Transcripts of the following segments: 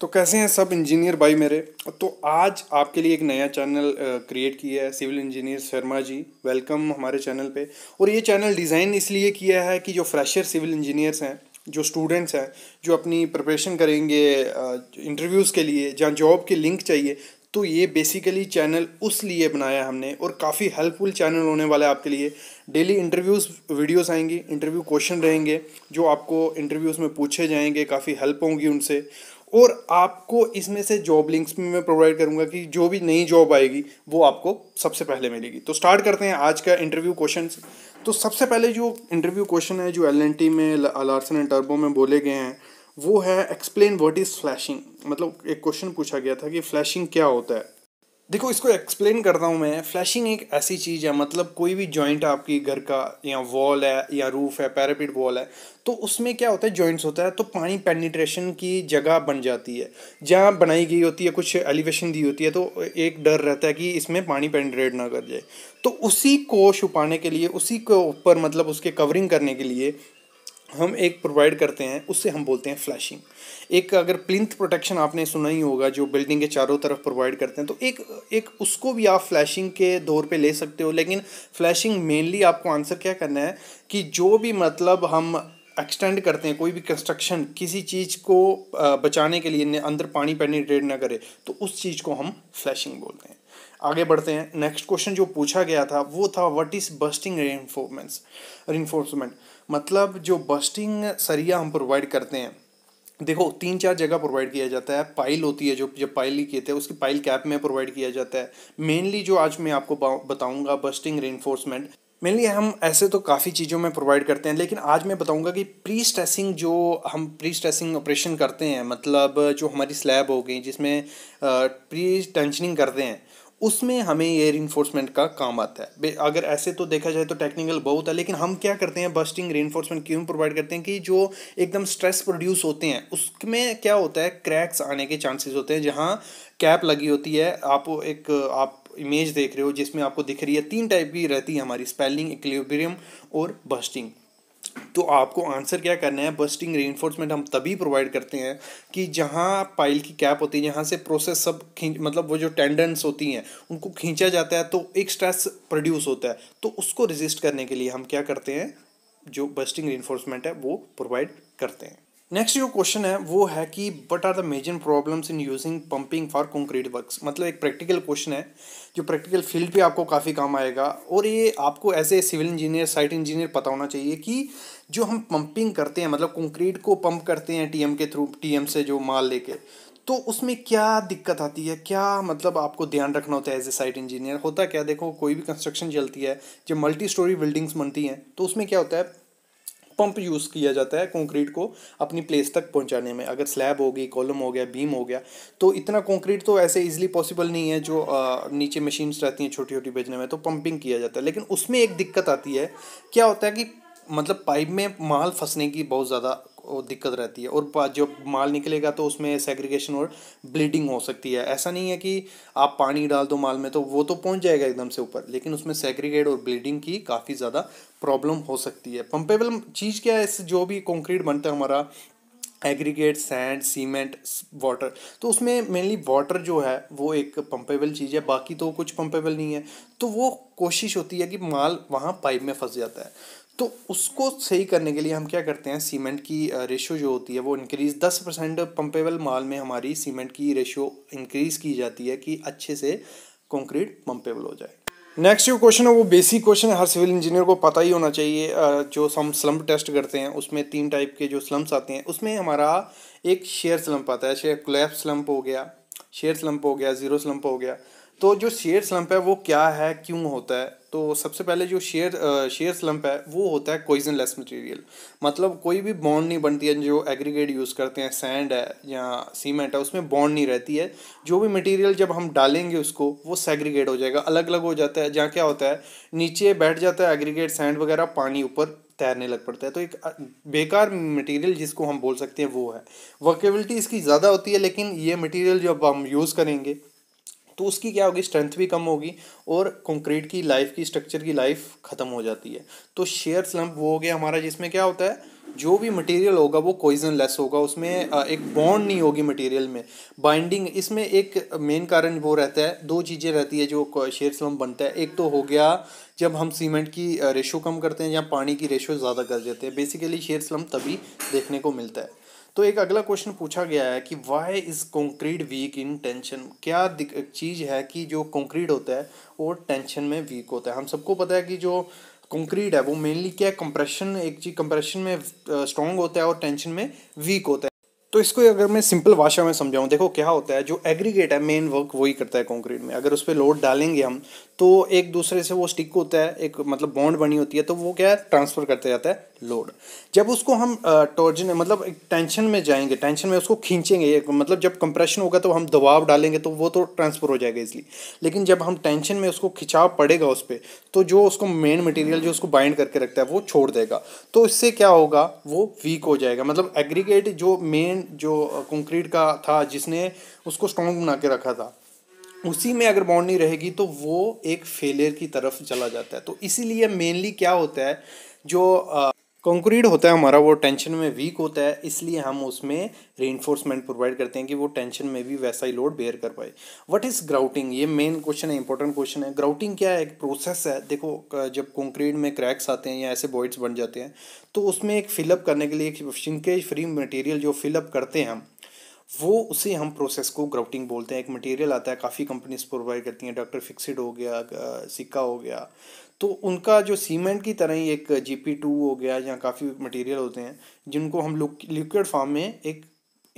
तो कैसे हैं सब इंजीनियर भाई मेरे तो आज आपके लिए एक नया चैनल क्रिएट किया है civil engineer Sharma ji welcome हमारे चैनल पे और ये चैनल डिज़ाइन इसलिए किया है कि जो फ्रेशर सिविल इंजीनियर्स हैं जो स्टूडेंट्स हैं जो अपनी प्रिपरेशन करेंगे इंटरव्यूज़ के लिए जहाँ जॉब के लिंक चाहिए तो ये बेसिकली चैनल उस लिए बनाया हमने और काफ़ी हेल्पफुल चैनल होने वाला है आपके लिए डेली इंटरव्यूज़ वीडियोस आएंगी इंटरव्यू क्वेश्चन रहेंगे जो आपको इंटरव्यूज़ में पूछे जाएंगे काफ़ी हेल्प होंगी उनसे और आपको इसमें से जॉब लिंक्स में मैं प्रोवाइड करूंगा कि जो भी नई जॉब आएगी वो आपको सबसे पहले मिलेगी तो स्टार्ट करते हैं आज का इंटरव्यू क्वेश्चन तो सबसे पहले जो इंटरव्यू क्वेश्चन है जो एल एन टी में लार्सन एंड टर्बो में बोले गए हैं वो है एक्सप्लेन वट इज़ फ्लैशिंग मतलब एक क्वेश्चन पूछा गया था कि फ्लैशिंग क्या होता है देखो इसको एक्सप्लेन करता हूँ मैं फ्लैशिंग एक ऐसी चीज़ है मतलब कोई भी जॉइंट आपकी घर का या वॉल है या रूफ है पैरापिट वॉल है तो उसमें क्या होता है जॉइंट्स होता है तो पानी पेनिट्रेशन की जगह बन जाती है जहाँ बनाई गई होती है कुछ एलिवेशन दी होती है तो एक डर रहता है कि इसमें पानी पेनिट्रेट ना कर जाए तो उसी को छुपाने के लिए उसी को ऊपर मतलब उसके कवरिंग करने के लिए हम एक प्रोवाइड करते हैं उससे हम बोलते हैं फ्लैशिंग एक अगर प्लिंथ प्रोटेक्शन आपने सुना ही होगा जो बिल्डिंग के चारों तरफ प्रोवाइड करते हैं तो एक एक उसको भी आप फ्लैशिंग के दौर पे ले सकते हो लेकिन फ्लैशिंग मेनली आपको आंसर क्या करना है कि जो भी मतलब हम एक्सटेंड करते हैं कोई भी कंस्ट्रक्शन किसी चीज़ को बचाने के लिए अंदर पानी ट्रेड ना करे तो उस चीज़ को हम फ्लैशिंग बोलते हैं आगे बढ़ते हैं नेक्स्ट क्वेश्चन जो पूछा गया था वो था what is busting reinforcements reinforcement मतलब जो बस्टिंग सरिया हम प्रोवाइड करते हैं देखो तीन चार जगह प्रोवाइड किया जाता है पाइल होती है जो जब पाइल ही कहते हैं उसकी पाइल कैप में प्रोवाइड किया जाता है मेनली जो आज मैं आपको बताऊंगा बस्टिंग रेनफोर्समेंट मेनली हम ऐसे तो काफ़ी चीज़ों में प्रोवाइड करते हैं लेकिन आज मैं बताऊंगा कि प्री स्ट्रेसिंग जो हम प्री स्ट्रेसिंग ऑपरेशन करते हैं मतलब जो हमारी स्लैब हो गई जिसमें प्री टेंशनिंग करते हैं उसमें हमें ये इन्फोर्समेंट का काम आता है अगर ऐसे तो देखा जाए तो टेक्निकल बहुत है लेकिन हम क्या करते हैं बस्टिंग रिन्फोर्समेंट क्यों प्रोवाइड करते हैं कि जो एकदम स्ट्रेस प्रोड्यूस होते हैं उसमें क्या होता है क्रैक्स आने के चांसेस होते हैं जहाँ कैप लगी होती है आप एक आप इमेज देख रहे हो जिसमें आपको दिख रही है तीन टाइप की रहती है हमारी स्पेलिंग इक्लिब्रियम और बस्टिंग तो आपको आंसर क्या करना है बस्टिंग रेनफोर्समेंट हम तभी प्रोवाइड करते हैं कि जहाँ पाइल की कैप होती है जहाँ से प्रोसेस सब खींच मतलब वो जो टेंडेंस होती हैं उनको खींचा जाता है तो एक स्ट्रेस प्रोड्यूस होता है तो उसको रिजिस्ट करने के लिए हम क्या करते हैं जो बस्टिंग रेनफोर्समेंट है वो प्रोवाइड करते हैं नेक्स्ट जो क्वेश्चन है वो है कि what are the major problems in using pumping for concrete works मतलब एक प्रैक्टिकल क्वेश्चन है जो प्रैक्टिकल फील्ड पे आपको काफ़ी काम आएगा और ये आपको as a civil engineer site engineer पता होना चाहिए कि जो हम पंपिंग करते हैं मतलब कंक्रीट को पंप करते हैं टीएम के थ्रू टीएम से जो माल लेके तो उसमें क्या दिक्कत आती है क्या मतलब आपको ध्यान रखना होता है एज ए साइट इंजीनियर होता क्या देखो कोई भी कंस्ट्रक्शन चलती है जब मल्टी स्टोरी बिल्डिंग्स बनती हैं तो उसमें क्या होता है पंप यूज़ किया जाता है कंक्रीट को अपनी प्लेस तक पहुंचाने में अगर स्लैब हो गई कॉलम हो गया बीम हो गया तो इतना कंक्रीट तो ऐसे इजीली पॉसिबल नहीं है जो आ, नीचे मशीन्स रहती हैं छोटी छोटी भेजने में तो पंपिंग किया जाता है लेकिन उसमें एक दिक्कत आती है क्या होता है कि मतलब पाइप में माल फंसने की बहुत ज़्यादा दिक्कत रहती है और जब माल निकलेगा तो उसमें सेग्रीगेशन और ब्लीडिंग हो सकती है ऐसा नहीं है कि आप पानी डाल दो माल में तो वो तो पहुंच जाएगा एकदम से ऊपर लेकिन उसमें सेग्रीगेट और ब्लीडिंग की काफ़ी ज़्यादा प्रॉब्लम हो सकती है पम्पेबल चीज़ क्या है जो भी कंक्रीट बनता है हमारा एग्रीगेट सैंड सीमेंट वाटर तो उसमें मेनली वाटर जो है वो एक पंपेबल चीज़ है बाकी तो कुछ पंपेबल नहीं है तो वो कोशिश होती है कि माल वहाँ पाइप में फंस जाता है तो उसको सही करने के लिए हम क्या करते हैं सीमेंट की रेशो जो होती है वो इंक्रीज़ दस परसेंट पम्पेबल माल में हमारी सीमेंट की रेशो इंक्रीज़ की जाती है कि अच्छे से कंक्रीट पम्पेबल हो जाए नेक्स्ट जो क्वेश्चन है वो बेसिक क्वेश्चन है हर सिविल इंजीनियर को पता ही होना चाहिए जो हम स्लम्प टेस्ट करते हैं उसमें तीन टाइप के जो स्लम्प्स आते हैं उसमें हमारा एक शेयर स्लम्प आता है शेयर क्लैप स्लम्प हो गया शेयर स्लम्प हो गया ज़ीरो स्लम्प हो गया तो जो शेयर स्लम्प है वो क्या है क्यों होता है तो सबसे पहले जो शेयर शेयर स्लम्प है वो होता है कोइजन लेस मटीरियल मतलब कोई भी बॉन्ड नहीं बनती है जो एग्रीगेट यूज़ करते हैं सैंड है या सीमेंट है उसमें बॉन्ड नहीं रहती है जो भी मटेरियल जब हम डालेंगे उसको वो सेग्रीगेट हो जाएगा अलग अलग हो जाता है जहाँ क्या होता है नीचे बैठ जाता है एग्रीगेट सैंड वगैरह पानी ऊपर तैरने लग पड़ता है तो एक बेकार मटेरियल जिसको हम बोल सकते हैं वो है वर्केबिलिटी इसकी ज़्यादा होती है लेकिन ये मटेरियल जब हम यूज़ करेंगे तो उसकी क्या होगी स्ट्रेंथ भी कम होगी और कंक्रीट की लाइफ की स्ट्रक्चर की लाइफ ख़त्म हो जाती है तो शेयर स्लम्प वो हो गया हमारा जिसमें क्या होता है जो भी मटेरियल होगा वो कोइजन लेस होगा उसमें एक बॉन्ड नहीं होगी मटेरियल में बाइंडिंग इसमें एक मेन कारण वो रहता है दो चीज़ें रहती है जो शेयर स्लम बनता है एक तो हो गया जब हम सीमेंट की रेशो कम करते हैं या पानी की रेशो ज़्यादा कर देते हैं बेसिकली शेयर स्लम तभी देखने को मिलता है तो एक अगला क्वेश्चन पूछा गया है कि why is concrete weak in tension क्या चीज़ है कि जो कंक्रीट होता है वो टेंशन में वीक होता है हम सबको पता है कि जो कंक्रीट है वो मेनली क्या है कंप्रेशन एक चीज़ कंप्रेशन में स्ट्रॉन्ग होता है और टेंशन में वीक होता है तो इसको अगर मैं सिंपल भाषा में समझाऊं देखो क्या होता है जो एग्रीगेट है मेन वर्क वही करता है कंक्रीट में अगर उस पर लोड डालेंगे हम तो एक दूसरे से वो स्टिक होता है एक मतलब बॉन्ड बनी होती है तो वो क्या है ट्रांसफ़र करता जाता है लोड जब उसको हम टॉर्जन मतलब टेंशन में जाएंगे टेंशन में उसको खींचेंगे मतलब जब कंप्रेशन होगा तो हम दबाव डालेंगे तो वो तो ट्रांसफ़र हो जाएगा इसलिए लेकिन जब हम टेंशन में उसको खिंचाव पड़ेगा उस पर तो जो उसको मेन मटेरियल जो उसको बाइंड करके रखता है वो छोड़ देगा तो इससे क्या होगा वो वीक हो जाएगा मतलब एग्रीगेट जो मेन जो कंक्रीट का था जिसने उसको स्ट्रॉन्ग बना के रखा था उसी में अगर बॉन्ड नहीं रहेगी तो वो एक फेलियर की तरफ चला जाता है तो इसीलिए मेनली क्या होता है जो कंक्रीट होता है हमारा वो टेंशन में वीक होता है इसलिए हम उसमें री प्रोवाइड करते हैं कि वो टेंशन में भी वैसा ही लोड बेयर कर पाए व्हाट इज़ ग्राउटिंग ये मेन क्वेश्चन है इंपॉर्टेंट क्वेश्चन है ग्राउटिंग क्या है एक प्रोसेस है देखो जब कंक्रीट में क्रैक्स आते हैं या ऐसे बॉइड्स बन जाते हैं तो उसमें एक फिलअप करने के लिए एक शिंकेज फ्री मटेरियल जो फिलअप करते हैं हम वो उसे हम प्रोसेस को ग्राउटिंग बोलते हैं एक मटेरियल आता है काफ़ी कंपनीज प्रोवाइड करती हैं डॉक्टर फिक्सिड हो गया सिक्का हो गया तो उनका जो सीमेंट की तरह ही एक जी पी टू हो गया या काफ़ी मटेरियल होते हैं जिनको हम लिक्विड फॉर्म में एक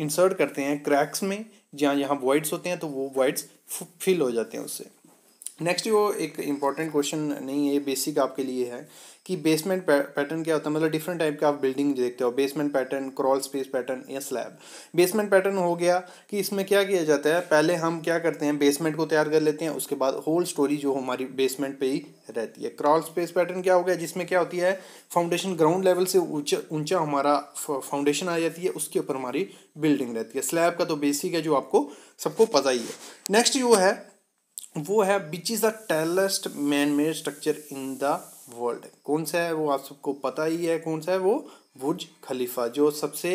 इंसर्ट करते हैं क्रैक्स में जहाँ जहाँ वॉइड्स होते हैं तो वो वॉइड्स फिल हो जाते हैं उससे नेक्स्ट वो एक इम्पॉर्टेंट क्वेश्चन नहीं है बेसिक आपके लिए है कि बेसमेंट पैटर्न क्या होता है मतलब डिफरेंट टाइप के आप बिल्डिंग देखते हो basement pattern crawl space pattern या स्लैब बेसमेंट पैटर्न हो गया कि इसमें क्या किया जाता है पहले हम क्या करते हैं बेसमेंट को तैयार कर लेते हैं उसके बाद होल स्टोरी जो हमारी बेसमेंट पे ही रहती है क्रॉल स्पेस पैटर्न क्या हो गया जिसमें क्या होती है फाउंडेशन ग्राउंड लेवल से ऊंचा ऊंचा हमारा फाउंडेशन आ जाती है उसके ऊपर हमारी बिल्डिंग रहती है स्लैब का तो बेसिक है जो आपको सबको पता ही है नेक्स्ट जो है वो है which is the tallest man made structure in the world कौन सा है वो आप सबको पता ही है कौन सा है वो बुर्ज खलीफा जो सबसे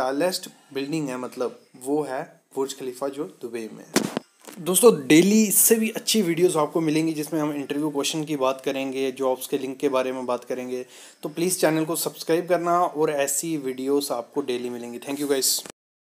टेलेस्ट बिल्डिंग है मतलब वो है बुर्ज खलीफा जो दुबई में है दोस्तों डेली इससे भी अच्छी वीडियोस आपको मिलेंगी जिसमें हम इंटरव्यू क्वेश्चन की बात करेंगे जॉब्स के लिंक के बारे में बात करेंगे तो प्लीज़ चैनल को सब्सक्राइब करना और ऐसी वीडियोस आपको डेली मिलेंगी थैंक यू गाइस